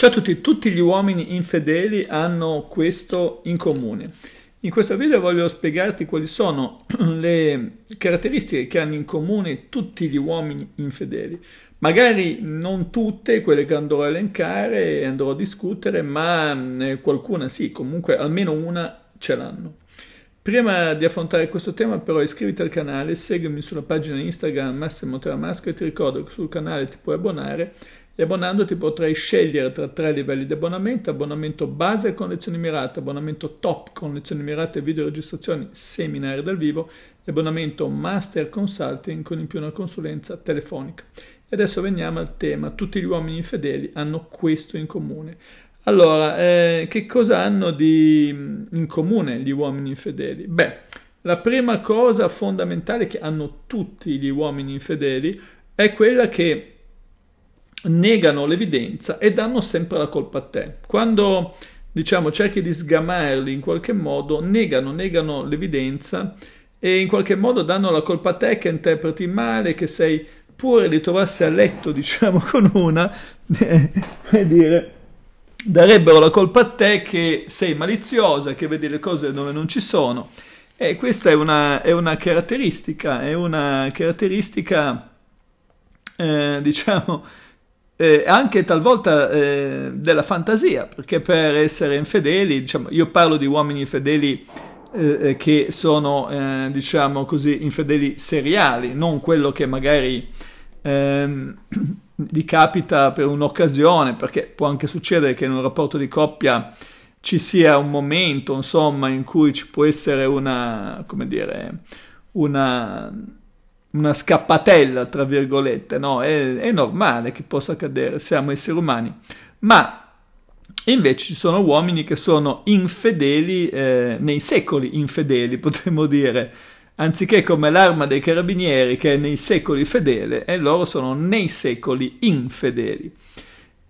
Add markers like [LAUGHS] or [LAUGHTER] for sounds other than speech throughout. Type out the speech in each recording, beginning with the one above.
Ciao a tutti, tutti gli uomini infedeli hanno questo in comune. In questo video voglio spiegarti quali sono [CLEARS THROAT] le caratteristiche che hanno in comune tutti gli uomini infedeli. Magari non tutte quelle che andrò a elencare e andrò a discutere, ma eh, qualcuna sì, comunque almeno una ce l'hanno. Prima di affrontare questo tema però iscriviti al canale, seguimi sulla pagina Instagram Massimo Tramasco e ti ricordo che sul canale ti puoi abbonare e abbonandoti potrai scegliere tra tre livelli di abbonamento, abbonamento base con lezioni mirate, abbonamento top con lezioni mirate e registrazioni, seminari dal vivo e abbonamento master consulting con in più una consulenza telefonica. E adesso veniamo al tema, tutti gli uomini infedeli hanno questo in comune. Allora, eh, che cosa hanno di, mm, in comune gli uomini infedeli? Beh, la prima cosa fondamentale che hanno tutti gli uomini infedeli è quella che negano l'evidenza e danno sempre la colpa a te. Quando diciamo cerchi di sgamarli in qualche modo, negano, negano l'evidenza e in qualche modo danno la colpa a te che interpreti male, che sei pure di trovarsi a letto, [LAUGHS] diciamo, con una [LAUGHS] e dire darebbero la colpa a te che sei maliziosa, che vedi le cose dove non ci sono. E questa è una, è una caratteristica, è una caratteristica, eh, diciamo, eh, anche talvolta eh, della fantasia, perché per essere infedeli, diciamo, io parlo di uomini infedeli eh, eh che sono, eh, diciamo così, infedeli seriali, non quello che magari ehm, [CLEARS THROAT] gli capita per un'occasione, perché può anche succedere che in un rapporto di coppia ci sia un momento, insomma, in cui ci può essere una, come dire, una una scappatella, tra virgolette, no? È, è normale che possa accadere, siamo esseri umani. Ma invece ci sono uomini che sono infedeli, eh, nei secoli infedeli, [LAUGHS] potremmo dire, anziché come l'arma dei carabinieri che è nei secoli fedele, e loro sono nei secoli infedeli.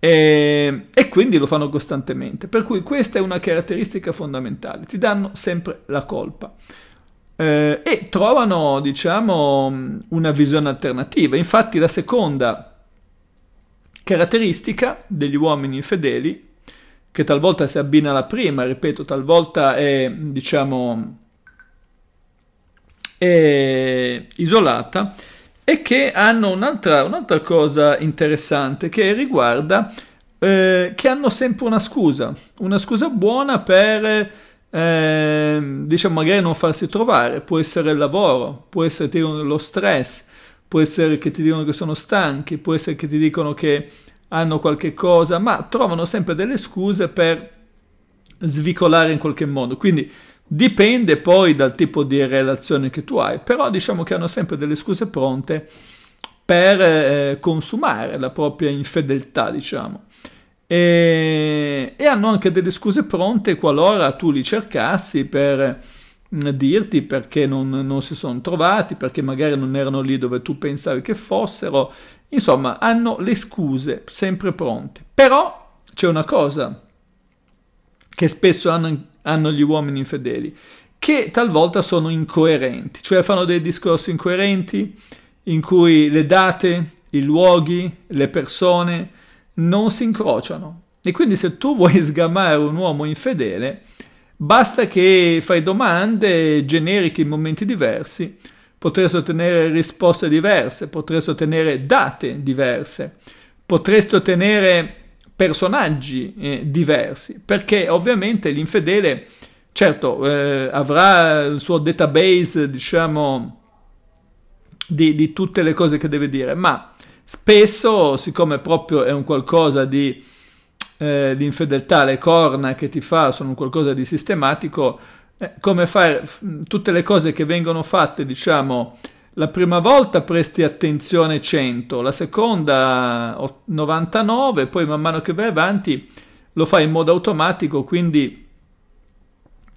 E, e, quindi lo fanno costantemente. Per cui questa è una caratteristica fondamentale, ti danno sempre la colpa eh, e trovano, diciamo, mm, una visione alternativa. Infatti la seconda caratteristica degli uomini infedeli, che talvolta si abbina alla prima, ripeto, talvolta è, diciamo, è isolata, e che hanno un'altra, un'altra, cosa interessante che riguarda eh, che hanno sempre una scusa, una scusa buona per eh, diciamo magari non farsi trovare, può essere il lavoro, può essere lo stress, può essere che ti dicono che sono stanchi, può essere che ti dicono che hanno qualche cosa, ma trovano sempre delle scuse per svicolare in qualche modo. Quindi dipende poi dal tipo di relazione che tu hai, però diciamo che hanno sempre delle scuse pronte per eh, consumare la propria infedeltà, diciamo e, e hanno anche delle scuse pronte qualora tu li cercassi per mm, dirti perché non, non, si sono trovati, perché magari non erano lì dove tu pensavi che fossero, insomma hanno le scuse sempre pronte. Però c'è una cosa che spesso hanno, hanno gli uomini infedeli, che talvolta sono incoerenti, cioè fanno dei discorsi incoerenti in cui le date, i luoghi, le persone, non si incrociano. E quindi se tu vuoi [LAUGHS] sgamare un uomo infedele, basta che fai domande generiche in momenti diversi, potresti ottenere risposte diverse, potresti ottenere date diverse, potresti ottenere personaggi eh, diversi, perché ovviamente l'infedele, certo, eh, avrà il suo database, diciamo, di, di tutte le cose che deve dire, ma Spesso, siccome proprio è un qualcosa di, eh, infedeltà, le corna che ti fa sono qualcosa di sistematico, eh, come fare tutte le cose che vengono fatte, diciamo, la prima volta presti attenzione 100, la seconda 99, poi man mano che vai avanti lo fai in modo automatico, quindi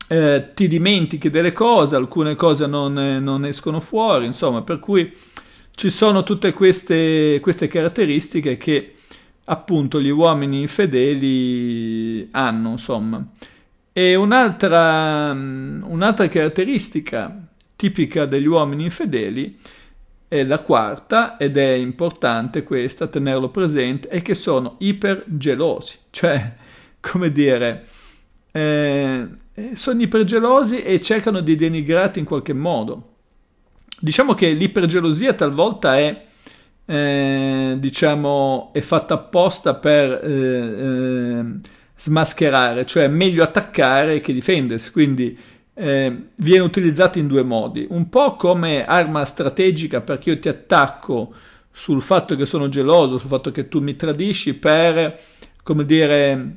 eh, ti dimentichi delle cose, alcune cose non, eh, non escono fuori, insomma, per cui ci sono tutte queste, queste caratteristiche che appunto gli uomini infedeli hanno, insomma. E un'altra, un'altra caratteristica tipica degli uomini infedeli è la quarta, ed è importante questa, tenerlo presente, è che sono ipergelosi, cioè, [LAUGHS] come dire, eh, sono ipergelosi e cercano di denigrarti in qualche modo. Diciamo che l'ipergelosia talvolta è, eh, diciamo, è fatta apposta per eh, ehm, smascherare, cioè è meglio attaccare che difendersi, quindi ehm, viene utilizzata in due modi, un po' come arma strategica perché io ti attacco sul fatto che sono geloso, sul fatto che tu mi tradisci per, come dire,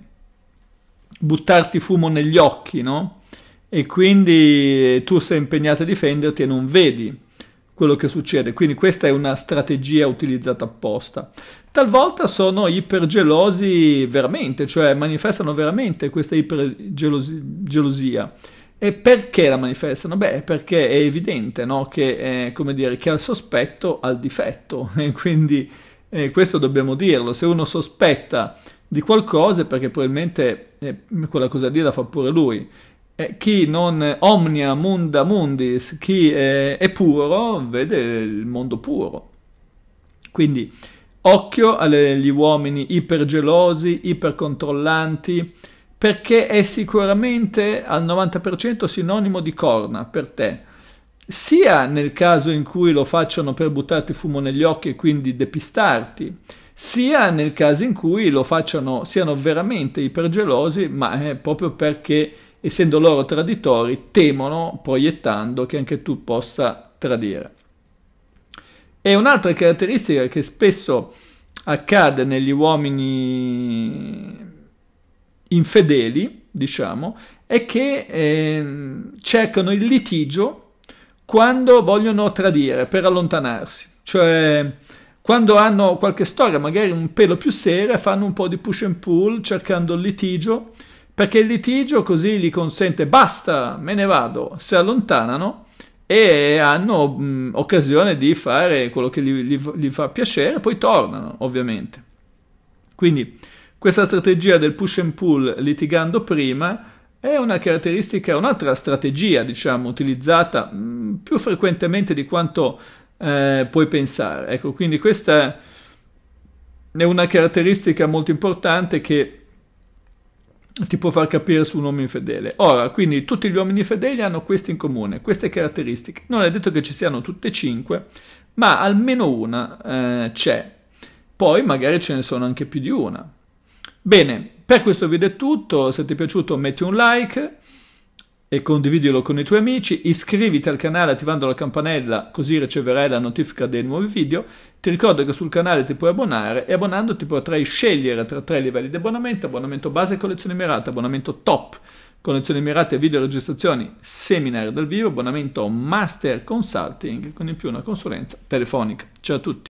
buttarti fumo negli occhi, no? E quindi tu sei impegnato a difenderti e non vedi quello che succede. Quindi questa è una strategia utilizzata apposta. Talvolta sono ipergelosi veramente, cioè manifestano veramente questa ipergelosia. E perché la manifestano? Beh, perché è evidente no? che, eh, dire, che al sospetto al difetto, [LAUGHS] e quindi eh, questo dobbiamo dirlo. Se uno sospetta di qualcosa, è perché probabilmente eh, quella cosa lì la fa pure lui, eh, chi non omnia munda mundis, chi è, è puro, vede il mondo puro. Quindi occhio agli uomini ipergelosi, ipercontrollanti, perché è sicuramente al 90% sinonimo di corna per te, sia nel caso in cui lo facciano per buttarti fumo negli occhi e quindi depistarti, sia nel caso in cui lo facciano, siano veramente ipergelosi, ma è proprio perché essendo loro traditori, temono proiettando che anche tu possa tradire. E un'altra caratteristica che spesso accade negli uomini infedeli, diciamo, è che eh, cercano il litigio quando vogliono tradire, per allontanarsi. Cioè, quando hanno qualche storia, magari un pelo più seria, fanno un po' di push and pull cercando il litigio, perché il litigio così gli consente basta, me ne vado, si allontanano e hanno mh, occasione di fare quello che gli, fa piacere, poi tornano ovviamente. Quindi questa strategia del push and pull litigando prima è una caratteristica, un'altra strategia diciamo utilizzata mh, più frequentemente di quanto eh, puoi pensare. Ecco, quindi questa è una caratteristica molto importante che ti può far capire su un uomo infedele. Ora, quindi tutti gli uomini fedeli hanno queste in comune, queste caratteristiche. Non è detto che ci siano tutte e cinque, ma almeno una eh, c'è. Poi magari ce ne sono anche più di una. Bene, per questo video è tutto, se ti è piaciuto metti un like e condividilo con i tuoi amici, iscriviti al canale attivando la campanella così riceverai la notifica dei nuovi video, ti ricordo che sul canale ti puoi abbonare e abbonandoti potrai scegliere tra tre livelli di abbonamento, abbonamento base e collezione mirata, abbonamento top, collezione mirata e video registrazioni, seminari dal vivo, abbonamento master consulting con in più una consulenza telefonica. Ciao a tutti!